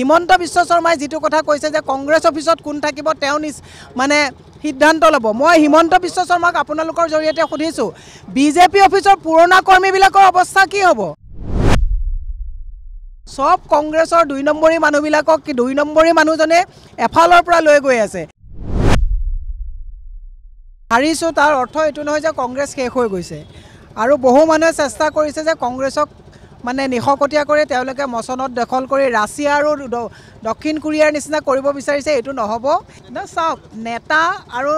হিমন্ত বিশ্ব শৰ্মাই যিটো কথা কৈছে যে কংগ্ৰেছ অফিচত কোন থাকিব তেওঁ নিচ মানে সিদ্ধান্ত ল'ব মই হিমন্ত বিশ্ব শৰ্মাক আপোনালোকৰ জৰিয়তে সুধিছোঁ বিজেপি অফিচৰ পুৰণা কৰ্মীবিলাকৰ অৱস্থা কি হ'ব চব কংগ্ৰেছৰ দুই নম্বৰী মানুহবিলাকক দুই নম্বৰী মানুহজনে এফালৰ পৰা লৈ গৈ আছে হাৰিছোঁ তাৰ অৰ্থ এইটো নহয় যে কংগ্ৰেছ শেষ হৈ গৈছে আৰু বহু মানুহে চেষ্টা কৰিছে যে কংগ্ৰেছক মানে নিশকটীয়া কৰি তেওঁলোকে মচনত দখল কৰি ৰাছিয়া আৰু দক্ষিণ কোৰিয়াৰ নিচিনা কৰিব বিচাৰিছে এইটো নহ'ব চাওক নেতা আৰু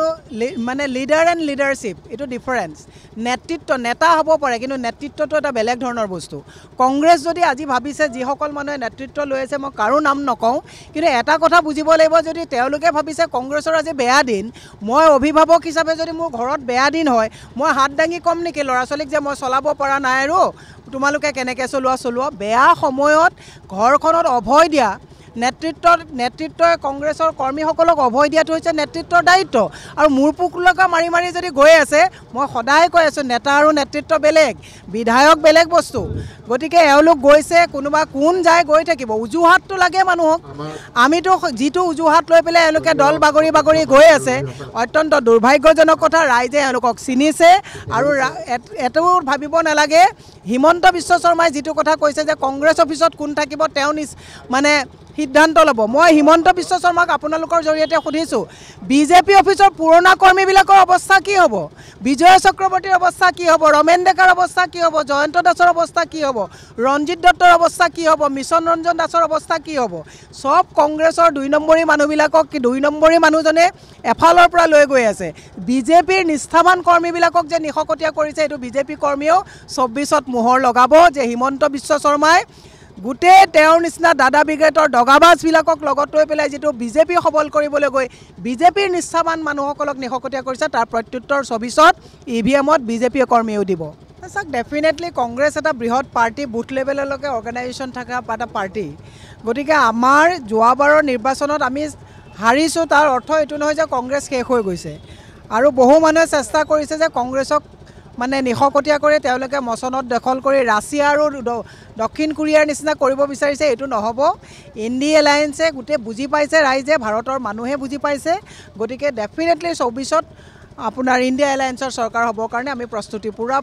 মানে লিডাৰ এণ্ড লিডাৰশ্বিপ এইটো ডিফাৰেঞ্চ নেতৃত্ব নেতা হ'ব পাৰে কিন্তু নেতৃত্বটো এটা বেলেগ ধৰণৰ বস্তু কংগ্ৰেছ যদি আজি ভাবিছে যিসকল মানুহে নেতৃত্ব লৈ আছে মই কাৰো নাম নকওঁ কিন্তু এটা কথা বুজিব লাগিব যদি তেওঁলোকে ভাবিছে কংগ্ৰেছৰ আজি বেয়া দিন মই অভিভাৱক হিচাপে যদি মোৰ ঘৰত বেয়া দিন হয় মই হাত দাঙি ক'ম নেকি ল'ৰা ছোৱালীক যে মই চলাব পৰা নাই আৰু তোমালোকে কেনেকৈ চলোৱা চলোৱা বেয়া সময়ত ঘৰখনত অভয় দিয়া নেতৃত্ব নেতৃত্বই কংগ্ৰেছৰ কৰ্মীসকলক অভয় দিয়াটো হৈছে নেতৃত্বৰ দায়িত্ব আৰু মোৰ পোকলকা মাৰি মাৰি যদি গৈ আছে মই সদায় কৈ আছোঁ নেতা আৰু নেতৃত্ব বেলেগ বিধায়ক বেলেগ বস্তু গতিকে এওঁলোক গৈছে কোনোবা কোন যায় গৈ থাকিব উজুহাতটো লাগে মানুহক আমিতো যিটো উজুহাত লৈ পেলাই এওঁলোকে দল বাগৰি বাগৰি গৈ আছে অত্যন্ত দুৰ্ভাগ্যজনক কথা ৰাইজে এওঁলোকক চিনিছে আৰু এইটো ভাবিব নালাগে হিমন্ত বিশ্ব শৰ্মাই যিটো কথা কৈছে যে কংগ্ৰেছ অফিচত কোন থাকিব তেওঁ নিচ মানে সিদ্ধান্ত ল'ব মই হিমন্ত বিশ্ব শৰ্মাক আপোনালোকৰ জৰিয়তে সুধিছোঁ বিজেপি অফিচৰ পুৰণা কৰ্মীবিলাকৰ অৱস্থা কি হ'ব বিজয় চক্ৰৱৰ্তীৰ অৱস্থা কি হ'ব ৰমেন ডেকাৰ অৱস্থা কি হ'ব জয়ন্ত দাসৰ অৱস্থা কি হ'ব ৰঞ্জিত দত্তৰ অৱস্থা কি হ'ব মিছন ৰঞ্জন দাসৰ অৱস্থা কি হ'ব চব কংগ্ৰেছৰ দুই নম্বৰী মানুহবিলাকক দুই নম্বৰী মানুহজনে এফালৰ পৰা লৈ গৈ আছে বিজেপিৰ নিষ্ঠাবান কৰ্মীবিলাকক যে নিশকতীয়া কৰিছে এইটো বিজেপি কৰ্মীয়েও চৌব্বিছত মোহৰ লগাব যে হিমন্ত বিশ্ব শৰ্মাই গোটেই তেওঁৰ নিচিনা দাদা ব্ৰিগেডৰ দগাবাজবিলাকক লগত লৈ পেলাই যিটো বিজেপি সবল কৰিবলৈ গৈ বিজেপিৰ নিষ্ঠাবান মানুহসকলক নিশকতীয়া কৰিছে তাৰ প্ৰত্যুত্তৰ চৌবিছত ই ভি এমত বিজেপিয়ে কৰ্মীয়েও দিব চাওক ডেফিনেটলি কংগ্ৰেছ এটা বৃহৎ পাৰ্টি বুথ লেভেললৈকে অৰ্গেনাইজেশ্যন থকা এটা পাৰ্টি গতিকে আমাৰ যোৱাবাৰৰ নিৰ্বাচনত আমি হাৰিছোঁ তাৰ অৰ্থ এইটো নহয় যে কংগ্ৰেছ শেষ হৈ গৈছে আৰু বহু মানুহে চেষ্টা কৰিছে যে কংগ্ৰেছক মানে নিশকটীয়া কৰি তেওঁলোকে মচনত দখল কৰি ৰাছিয়া আৰু দক্ষিণ কোৰিয়াৰ নিচিনা কৰিব বিচাৰিছে এইটো নহ'ব ইণ্ডি এলায়েঞ্চে গোটেই বুজি পাইছে ৰাইজে ভাৰতৰ মানুহে বুজি পাইছে গতিকে ডেফিনেটলি চৌবিছত আপোনাৰ ইণ্ডিয়া এলায়েন্সৰ চৰকাৰ হ'বৰ কাৰণে আমি প্ৰস্তুতি পূৰা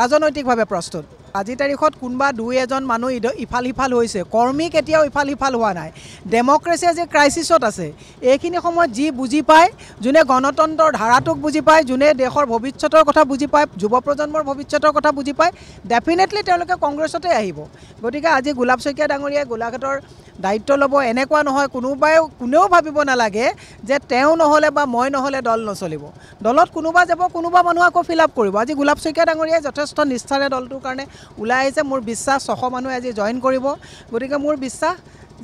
ৰাজনৈতিকভাৱে প্ৰস্তুত আজি তাৰিখত কোনোবা দুই এজন মানুহ ইফাল সিফাল হৈছে কৰ্মী কেতিয়াও ইফাল সিফাল হোৱা নাই ডেম'ক্ৰেচিয়ে আজি ক্ৰাইচিছত আছে এইখিনি সময়ত যি বুজি পায় যোনে গণতন্ত্ৰৰ ধাৰাটোক বুজি পায় যোনে দেশৰ ভৱিষ্যতৰ কথা বুজি পায় যুৱ প্ৰজন্মৰ ভৱিষ্যতৰ কথা বুজি পায় ডেফিনেটলি তেওঁলোকে কংগ্ৰেছতে আহিব গতিকে আজি গোলাপ শইকীয়া ডাঙৰীয়াই গোলাঘাটৰ দায়িত্ব ল'ব এনেকুৱা নহয় কোনোবাই কোনেও ভাবিব নালাগে যে তেওঁ নহ'লে বা মই নহ'লে দল নচলিব দলত কোনোবা যাব কোনোবা মানুহ আকৌ ফিল আপ কৰিব আজি গোলাপ শইকীয়া ডাঙৰীয়াই যথেষ্ট নিষ্ঠাৰে দলটোৰ কাৰণে ওলাই আহিছে মোৰ বিশ্বাস ছশ মানুহে আজি জইন কৰিব গতিকে মোৰ বিশ্বাস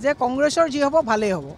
যে কংগ্ৰেছৰ যি হ'ব ভালেই হ'ব